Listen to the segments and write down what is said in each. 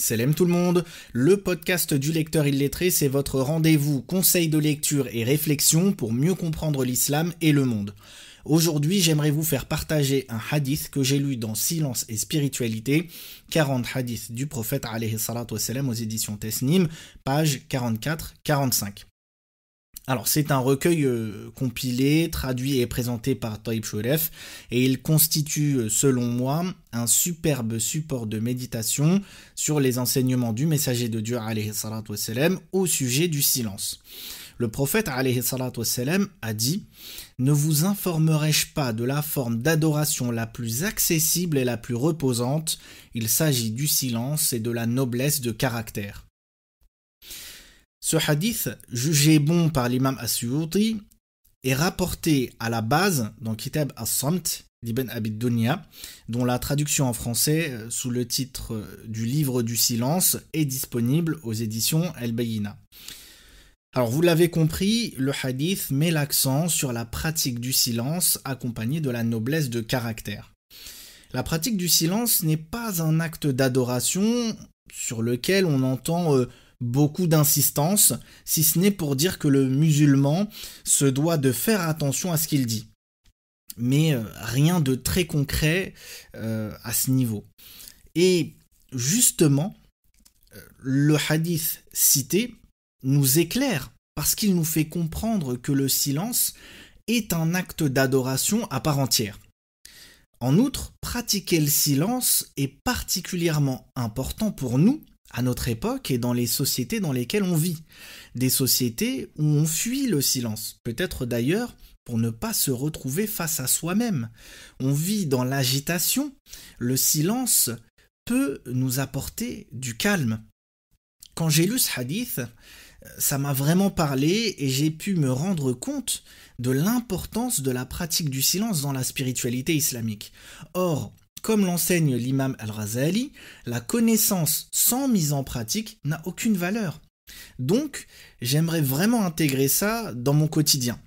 Salam tout le monde, le podcast du lecteur illettré, c'est votre rendez-vous conseil de lecture et réflexion pour mieux comprendre l'islam et le monde. Aujourd'hui, j'aimerais vous faire partager un hadith que j'ai lu dans Silence et Spiritualité, 40 hadiths du prophète wassalam, aux éditions Tesnim, page 44-45. Alors, c'est un recueil euh, compilé, traduit et présenté par Taïb Shouref, et il constitue, euh, selon moi, un superbe support de méditation sur les enseignements du messager de Dieu wassalam, au sujet du silence. Le prophète wassalam, a dit Ne vous informerai-je pas de la forme d'adoration la plus accessible et la plus reposante Il s'agit du silence et de la noblesse de caractère. Ce hadith, jugé bon par l'imam As-Suyuti, est rapporté à la base dans Kitab as-Samt d'Ibn Abid Dunya, dont la traduction en français euh, sous le titre euh, du livre du silence est disponible aux éditions El Bayina. Alors vous l'avez compris, le hadith met l'accent sur la pratique du silence accompagnée de la noblesse de caractère. La pratique du silence n'est pas un acte d'adoration sur lequel on entend euh, beaucoup d'insistance, si ce n'est pour dire que le musulman se doit de faire attention à ce qu'il dit. Mais euh, rien de très concret euh, à ce niveau. Et justement, euh, le hadith cité nous éclaire parce qu'il nous fait comprendre que le silence est un acte d'adoration à part entière. En outre, pratiquer le silence est particulièrement important pour nous à notre époque et dans les sociétés dans lesquelles on vit. Des sociétés où on fuit le silence, peut-être d'ailleurs pour ne pas se retrouver face à soi-même. On vit dans l'agitation, le silence peut nous apporter du calme. Quand j'ai lu ce hadith, euh, ça m'a vraiment parlé et j'ai pu me rendre compte de l'importance de la pratique du silence dans la spiritualité islamique. Or, comme l'enseigne l'imam al-Razali, la connaissance sans mise en pratique n'a aucune valeur. Donc, j'aimerais vraiment intégrer ça dans mon quotidien.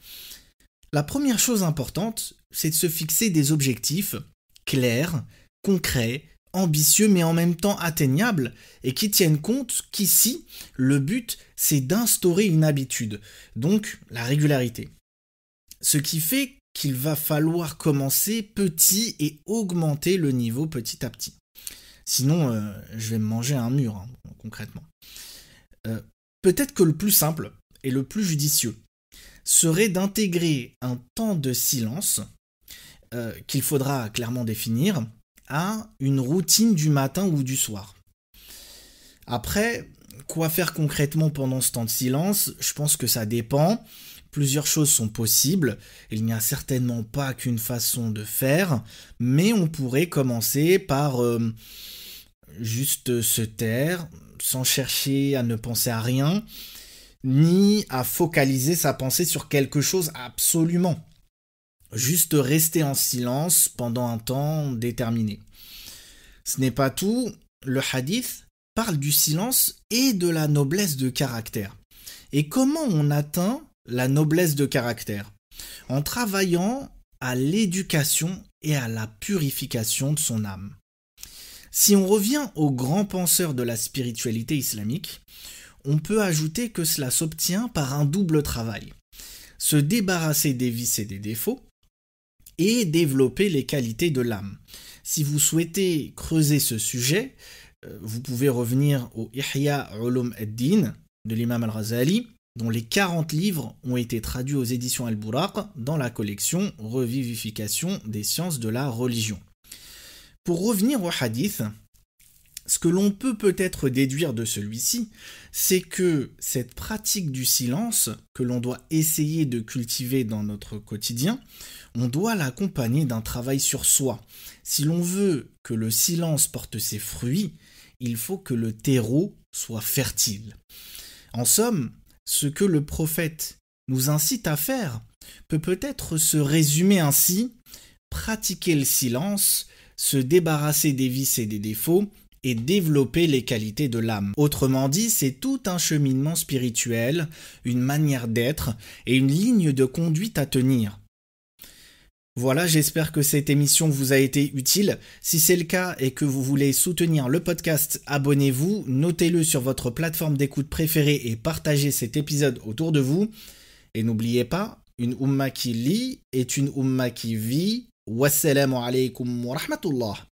La première chose importante, c'est de se fixer des objectifs clairs, concrets, ambitieux mais en même temps atteignables et qui tiennent compte qu'ici, le but, c'est d'instaurer une habitude, donc la régularité. Ce qui fait qu'il va falloir commencer petit et augmenter le niveau petit à petit. Sinon, euh, je vais me manger un mur, hein, concrètement. Euh, peut-être que le plus simple et le plus judicieux serait d'intégrer un temps de silence, euh, qu'il faudra clairement définir, à une routine du matin ou du soir. Après, quoi faire concrètement pendant ce temps de silence Je pense que ça dépend. Plusieurs choses sont possibles, il n'y a certainement pas qu'une façon de faire, mais on pourrait commencer par euh, juste se taire, sans chercher à ne penser à rien, ni à focaliser sa pensée sur quelque chose absolument. Juste rester en silence pendant un temps déterminé. Ce n'est pas tout, le hadith parle du silence et de la noblesse de caractère. Et comment on atteint la noblesse de caractère, en travaillant à l'éducation et à la purification de son âme. Si on revient aux grands penseurs de la spiritualité islamique, on peut ajouter que cela s'obtient par un double travail. Se débarrasser des vices et des défauts, et développer les qualités de l'âme. Si vous souhaitez creuser ce sujet, euh, vous pouvez revenir au Ihya Ulum ad-Din de l'imam al-Razali, dont les 40 livres ont été traduits aux éditions Al-Buraq dans la collection Revivification des sciences de la religion. Pour revenir au hadith, ce que l'on peut peut-être déduire de celui-ci, c'est que cette pratique du silence, que l'on doit essayer de cultiver dans notre quotidien, on doit l'accompagner d'un travail sur soi. Si l'on veut que le silence porte ses fruits, il faut que le terreau soit fertile. En somme, ce que le prophète nous incite à faire peut peut-être se résumer ainsi, pratiquer le silence, se débarrasser des vices et des défauts, et développer les qualités de l'âme. Autrement dit, c'est tout un cheminement spirituel, une manière d'être et une ligne de conduite à tenir. Voilà, j'espère que cette émission vous a été utile. Si c'est le cas et que vous voulez soutenir le podcast, abonnez-vous, notez-le sur votre plateforme d'écoute préférée et partagez cet épisode autour de vous. Et n'oubliez pas, une umma qui lit est une umma qui vit. Wassalamu alaikum wa rahmatullah.